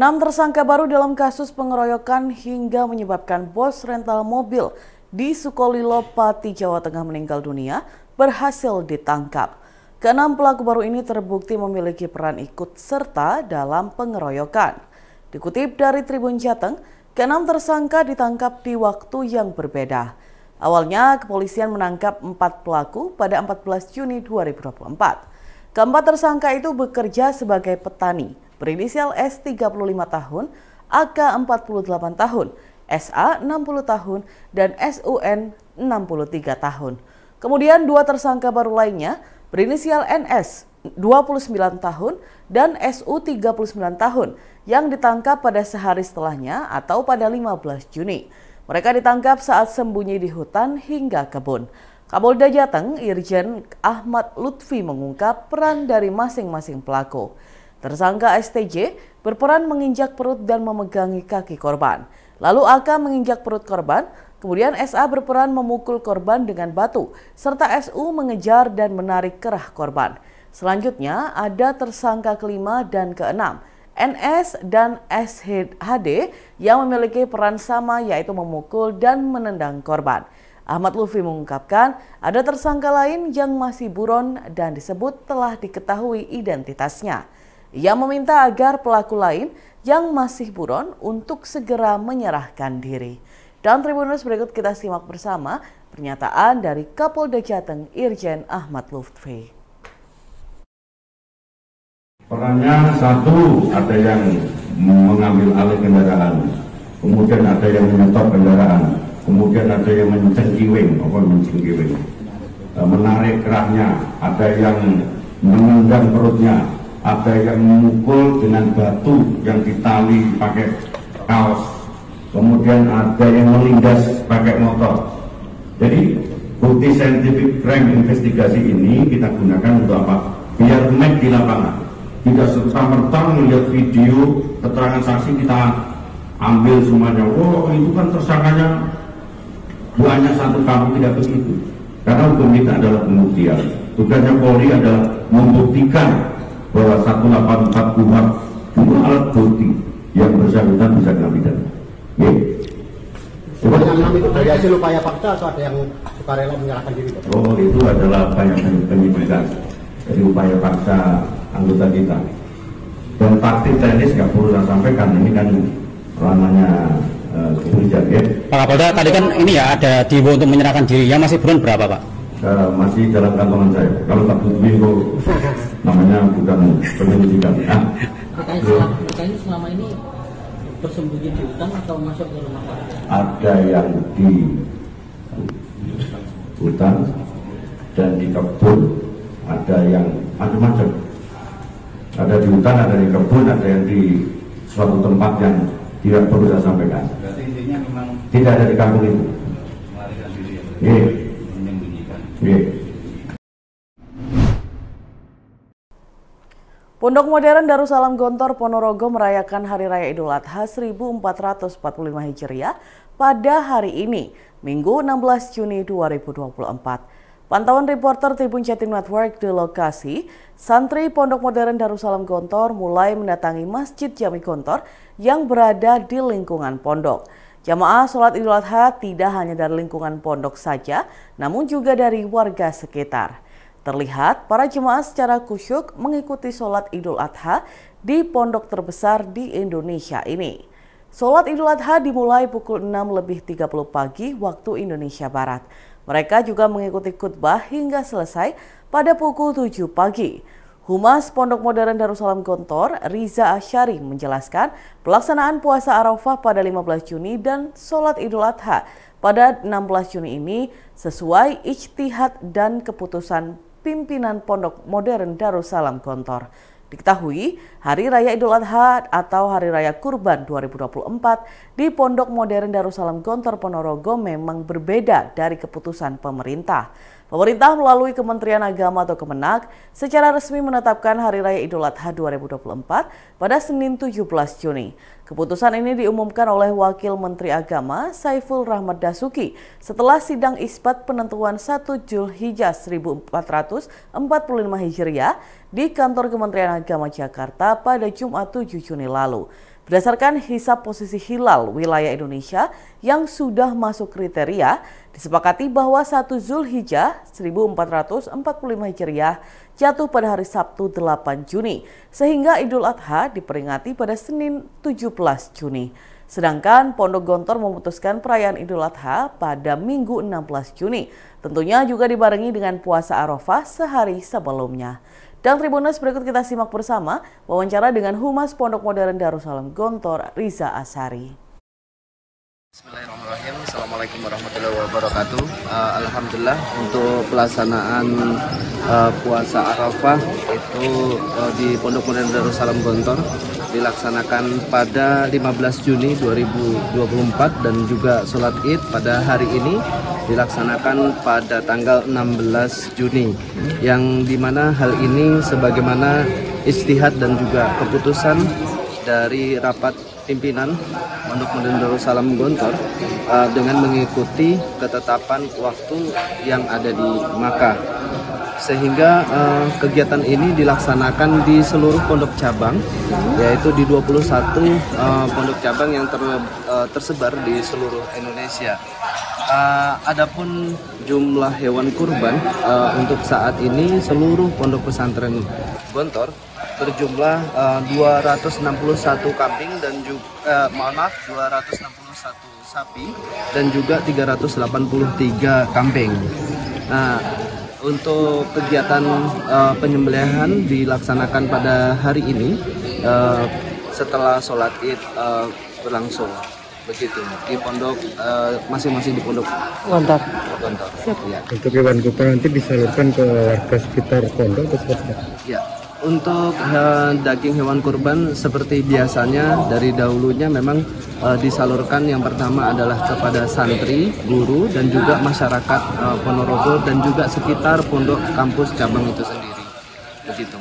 Enam tersangka baru dalam kasus pengeroyokan hingga menyebabkan bos rental mobil di Sukolilo, Pati, Jawa Tengah meninggal dunia berhasil ditangkap. Keenam pelaku baru ini terbukti memiliki peran ikut serta dalam pengeroyokan. Dikutip dari Tribun Jateng, keenam tersangka ditangkap di waktu yang berbeda. Awalnya kepolisian menangkap empat pelaku pada 14 Juni 2024. Keempat tersangka itu bekerja sebagai petani berinisial S 35 tahun, AK 48 tahun, SA 60 tahun, dan SUN 63 tahun. Kemudian dua tersangka baru lainnya berinisial NS 29 tahun dan SU 39 tahun yang ditangkap pada sehari setelahnya atau pada 15 Juni. Mereka ditangkap saat sembunyi di hutan hingga kebun. Kapolda Jateng, Irjen Ahmad Lutfi mengungkap peran dari masing-masing pelaku. Tersangka STJ berperan menginjak perut dan memegangi kaki korban. Lalu AK menginjak perut korban, kemudian SA berperan memukul korban dengan batu, serta SU mengejar dan menarik kerah korban. Selanjutnya ada tersangka kelima dan keenam, NS dan SHD yang memiliki peran sama yaitu memukul dan menendang korban. Ahmad Lufi mengungkapkan ada tersangka lain yang masih buron dan disebut telah diketahui identitasnya. Ia meminta agar pelaku lain yang masih buron untuk segera menyerahkan diri. Dan Tribunus berikut kita simak bersama pernyataan dari Kapolda Jateng Irjen Ahmad Lutfi. Perannya satu, ada yang mengambil alih kendaraan, kemudian ada yang menyetop kendaraan, kemudian ada yang mencengkiwing, apa mencengkiwing, eh, menarik kerahnya, ada yang menendang perutnya, ada yang memukul dengan batu yang ditali pakai kaos kemudian ada yang melindas pakai motor jadi bukti scientific crime investigasi ini kita gunakan untuk apa? biar naik di lapangan tidak serta merta melihat video keterangan saksi kita ambil semuanya oh itu kan tersangkanya banyak satu kamu tidak begitu karena hukum kita adalah pembuktian tugasnya Polri adalah membuktikan bahwa 184 kuhab itu alat bukti yang bersangkutan bisa kami dan Ya. itu dari hasil upaya fakta atau ada yang sukarela menyerahkan diri? Oh, itu adalah banyak yang kami penyidikan dari upaya fakta anggota kita. Dan taktik teknis nggak perlu saya sampaikan ini kan ranahnya eh, Pak Kapolda tadi kan ini ya ada diwo untuk menyerahkan diri. Yang masih buron berapa Pak? Eh, masih dalam kantongan saya. Kalau tak butuh minggu namanya bukan penyelidikan. Ah. Ya. Makanya selama ini bersembunyi di hutan atau masuk ke rumah warga? Ada yang di hutan dan di kebun, ada yang macam-macam. Ada di hutan, ada di kebun, ada yang di suatu tempat yang tidak perlu saya sampaikan. Berarti intinya memang tidak ada di kampung itu. Melarikan diri ya? Iya. Menyembunyikan. Iya. Pondok Modern Darussalam Gontor Ponorogo merayakan Hari Raya Idul Adha 1445 Hijriah pada hari ini, Minggu 16 Juni 2024. Pantauan reporter Tribun Jatim Network di lokasi, santri Pondok Modern Darussalam Gontor mulai mendatangi Masjid Jami Gontor yang berada di lingkungan pondok. Jamaah sholat Idul Adha tidak hanya dari lingkungan pondok saja, namun juga dari warga sekitar. Terlihat para jemaah secara kusyuk mengikuti sholat Idul Adha di pondok terbesar di Indonesia ini. Sholat Idul Adha dimulai pukul 6 lebih 30 pagi waktu Indonesia Barat. Mereka juga mengikuti khutbah hingga selesai pada pukul 7 pagi. Humas Pondok Modern Darussalam Gontor, Riza Asyari menjelaskan pelaksanaan puasa Arafah pada 15 Juni dan sholat Idul Adha pada 16 Juni ini sesuai ijtihad dan keputusan pimpinan Pondok Modern Darussalam Gontor. Diketahui, Hari Raya Idul Adha atau Hari Raya Kurban 2024 di Pondok Modern Darussalam Gontor Ponorogo memang berbeda dari keputusan pemerintah. Pemerintah melalui Kementerian Agama atau Kemenag secara resmi menetapkan Hari Raya Idul Adha 2024 pada Senin 17 Juni. Keputusan ini diumumkan oleh Wakil Menteri Agama Saiful Rahmat Dasuki setelah sidang isbat penentuan 1 Julhijjah 1445 Hijriah di kantor Kementerian Agama Jakarta pada Jumat 7 Juni lalu. Berdasarkan hisap posisi hilal wilayah Indonesia yang sudah masuk kriteria, disepakati bahwa 1 Zulhijjah 1445 Hijriah jatuh pada hari Sabtu 8 Juni, sehingga Idul Adha diperingati pada Senin 17 Juni. Sedangkan Pondok Gontor memutuskan perayaan Idul Adha pada Minggu 16 Juni, tentunya juga dibarengi dengan puasa Arafah sehari sebelumnya. Dan Tribunus berikut kita simak bersama wawancara dengan Humas Pondok Modern Darussalam Gontor Riza Asari. Bismillahirrahmanirrahim. Assalamualaikum warahmatullahi wabarakatuh. Uh, Alhamdulillah untuk pelaksanaan uh, puasa Arafah itu uh, di Pondok Modern Darussalam Gontor dilaksanakan pada 15 Juni 2024 dan juga sholat Id pada hari ini dilaksanakan pada tanggal 16 Juni yang dimana hal ini sebagaimana istihad dan juga keputusan dari rapat pimpinan Pondok mendengar Salam Gontor uh, dengan mengikuti ketetapan waktu yang ada di Makkah. Sehingga uh, kegiatan ini dilaksanakan di seluruh pondok cabang, yaitu di 21 uh, eh, pondok cabang yang ter, uh, tersebar di seluruh Indonesia. Uh, adapun jumlah hewan kurban uh, untuk saat ini seluruh pondok pesantren Gontor berjumlah eh, uh, 261 kambing dan juga uh, maaf 261 sapi dan juga 383 kambing. Nah, untuk kegiatan uh, penyembelihan dilaksanakan pada hari ini uh, setelah sholat id uh, berlangsung begitu di pondok eh, masing-masing uh, di pondok Gontor. Gontor. Ya. Untuk hewan kurban nanti disalurkan ke warga sekitar pondok atau seperti apa? Ya. Untuk uh, daging hewan kurban seperti biasanya dari dahulunya memang uh, disalurkan yang pertama adalah kepada santri, guru dan juga masyarakat uh, Ponorogo dan juga sekitar pondok kampus cabang itu sendiri. Begitu.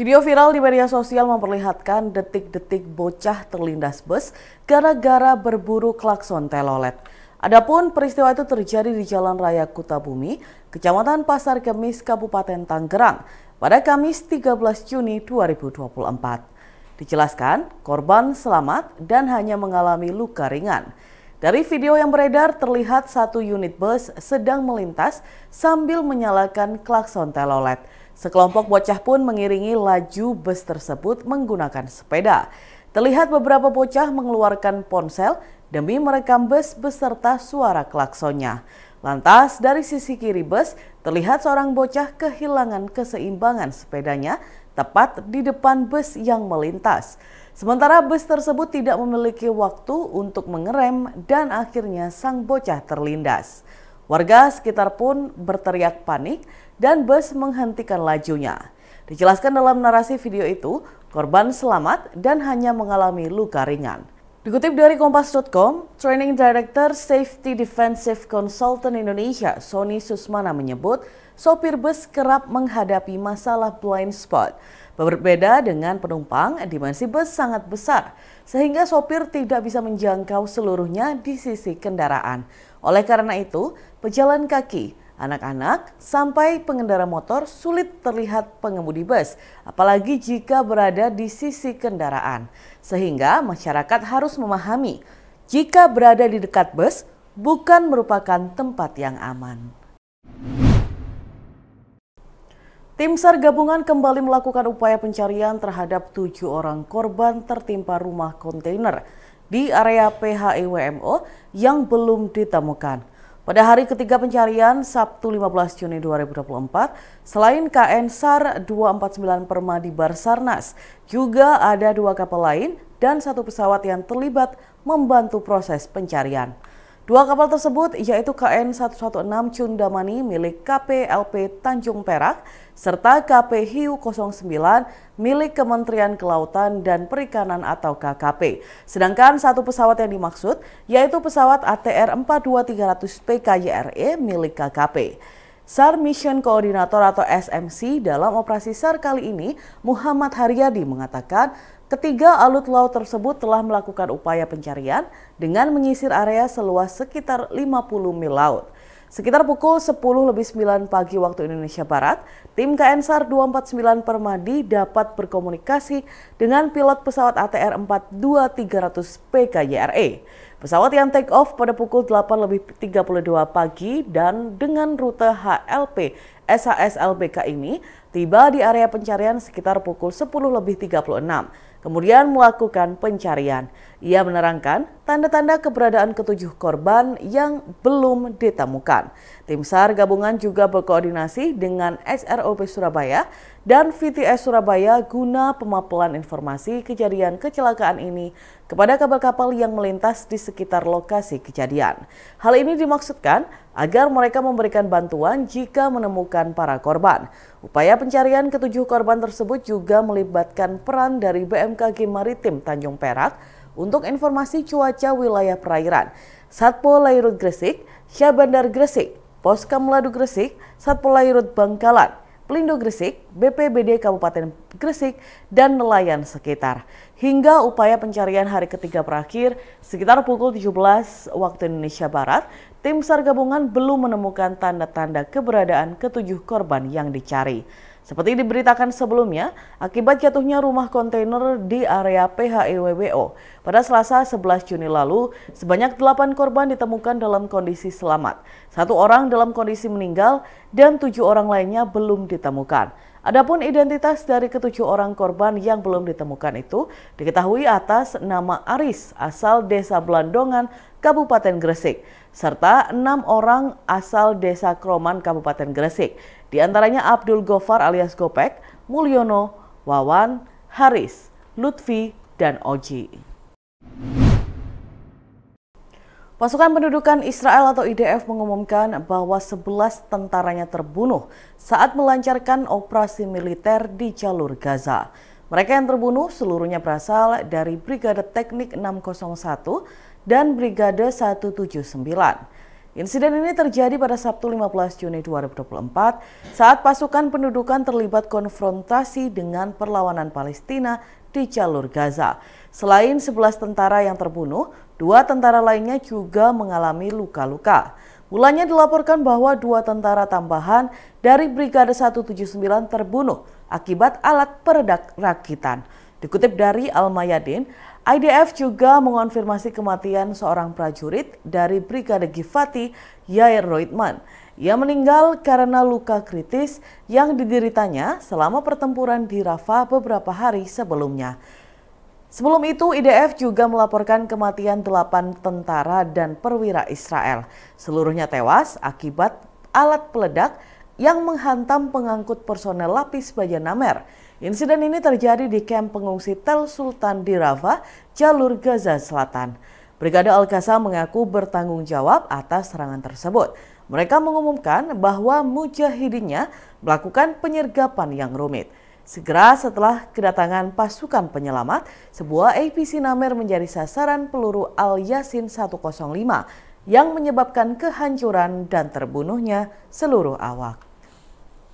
Video viral di media sosial memperlihatkan detik-detik bocah terlindas bus gara-gara berburu klakson telolet. Adapun peristiwa itu terjadi di Jalan Raya Kutabumi, Kecamatan Pasar Kemis, Kabupaten Tangerang pada Kamis 13 Juni 2024. Dijelaskan, korban selamat dan hanya mengalami luka ringan. Dari video yang beredar terlihat satu unit bus sedang melintas sambil menyalakan klakson telolet. Sekelompok bocah pun mengiringi laju bus tersebut menggunakan sepeda. Terlihat beberapa bocah mengeluarkan ponsel demi merekam bus beserta suara klaksonnya. Lantas dari sisi kiri bus terlihat seorang bocah kehilangan keseimbangan sepedanya tepat di depan bus yang melintas. Sementara bus tersebut tidak memiliki waktu untuk mengerem dan akhirnya sang bocah terlindas. Warga sekitar pun berteriak panik dan bus menghentikan lajunya. Dijelaskan dalam narasi video itu, korban selamat dan hanya mengalami luka ringan. Dikutip dari Kompas.com, Training Director Safety Defensive Consultant Indonesia, Sony Susmana menyebut, sopir bus kerap menghadapi masalah blind spot. Berbeda dengan penumpang, dimensi bus sangat besar, sehingga sopir tidak bisa menjangkau seluruhnya di sisi kendaraan. Oleh karena itu, pejalan kaki, anak-anak, sampai pengendara motor sulit terlihat pengemudi bus, apalagi jika berada di sisi kendaraan. Sehingga masyarakat harus memahami, jika berada di dekat bus bukan merupakan tempat yang aman. Tim SAR gabungan kembali melakukan upaya pencarian terhadap tujuh orang korban tertimpa rumah kontainer di area PHIWMO e yang belum ditemukan. Pada hari ketiga pencarian, Sabtu 15 Juni 2024, selain KN SAR 249 Permadi Barsarnas, juga ada dua kapal lain dan satu pesawat yang terlibat membantu proses pencarian. Dua kapal tersebut yaitu KN 116 Cundamani milik KPLP Tanjung Perak serta KP Hiu 09 milik Kementerian Kelautan dan Perikanan atau KKP. Sedangkan satu pesawat yang dimaksud yaitu pesawat ATR 42300 PKYRE milik KKP. SAR Mission Koordinator atau SMC dalam operasi SAR kali ini, Muhammad Haryadi mengatakan ketiga alut laut tersebut telah melakukan upaya pencarian dengan menyisir area seluas sekitar 50 mil laut. Sekitar pukul 10 lebih 9 pagi waktu Indonesia Barat, tim KN SAR 249 Permadi dapat berkomunikasi dengan pilot pesawat ATR 42300 PKYRE. Pesawat yang take off pada pukul 8 lebih 32 pagi dan dengan rute HLP SAS LBK ini tiba di area pencarian sekitar pukul 10 lebih 36, kemudian melakukan pencarian. Ia menerangkan tanda-tanda keberadaan ketujuh korban yang belum ditemukan. Tim SAR gabungan juga berkoordinasi dengan SROP Surabaya dan VTS Surabaya guna pemapelan informasi kejadian kecelakaan ini kepada kapal-kapal yang melintas di sekitar lokasi kejadian. Hal ini dimaksudkan agar mereka memberikan bantuan jika menemukan para korban. Upaya pencarian ketujuh korban tersebut juga melibatkan peran dari BMKG Maritim Tanjung Perak, untuk informasi cuaca wilayah perairan. Satpol Lairut Gresik, Syabandar Gresik, Kamladu Gresik, Satpol Lairut Bangkalan, Pelindo Gresik, BPBD Kabupaten Gresik, dan nelayan sekitar. Hingga upaya pencarian hari ketiga berakhir, sekitar pukul 17 waktu Indonesia Barat, tim SAR gabungan belum menemukan tanda-tanda keberadaan ketujuh korban yang dicari. Seperti diberitakan sebelumnya, akibat jatuhnya rumah kontainer di area PHEWWO pada Selasa 11 Juni lalu, sebanyak 8 korban ditemukan dalam kondisi selamat. Satu orang dalam kondisi meninggal dan tujuh orang lainnya belum ditemukan. Adapun identitas dari ketujuh orang korban yang belum ditemukan itu diketahui atas nama Aris asal Desa Blandongan, Kabupaten Gresik, serta enam orang asal Desa Kroman, Kabupaten Gresik. Di antaranya Abdul Gofar alias Gopek, Mulyono, Wawan, Haris, Lutfi, dan Oji. Pasukan pendudukan Israel atau IDF mengumumkan bahwa 11 tentaranya terbunuh saat melancarkan operasi militer di jalur Gaza. Mereka yang terbunuh seluruhnya berasal dari Brigade Teknik 601 dan Brigade 179. Insiden ini terjadi pada Sabtu 15 Juni 2024 saat pasukan pendudukan terlibat konfrontasi dengan perlawanan Palestina di jalur Gaza. Selain 11 tentara yang terbunuh, dua tentara lainnya juga mengalami luka-luka. Mulanya dilaporkan bahwa dua tentara tambahan dari Brigade 179 terbunuh akibat alat peredak rakitan. Dikutip dari Al-Mayadin, IDF juga mengonfirmasi kematian seorang prajurit dari Brigade Givati, Yair Roitman. Ia meninggal karena luka kritis yang dideritanya selama pertempuran di Rafah beberapa hari sebelumnya. Sebelum itu, IDF juga melaporkan kematian delapan tentara dan perwira Israel. Seluruhnya tewas akibat alat peledak yang menghantam pengangkut personel lapis baja Namer. Insiden ini terjadi di kamp pengungsi Tel Sultan di Rafah, jalur Gaza Selatan. Brigade al Qasam mengaku bertanggung jawab atas serangan tersebut. Mereka mengumumkan bahwa mujahidinnya melakukan penyergapan yang rumit. Segera setelah kedatangan pasukan penyelamat, sebuah APC Namer menjadi sasaran peluru Al-Yasin 105 yang menyebabkan kehancuran dan terbunuhnya seluruh awak.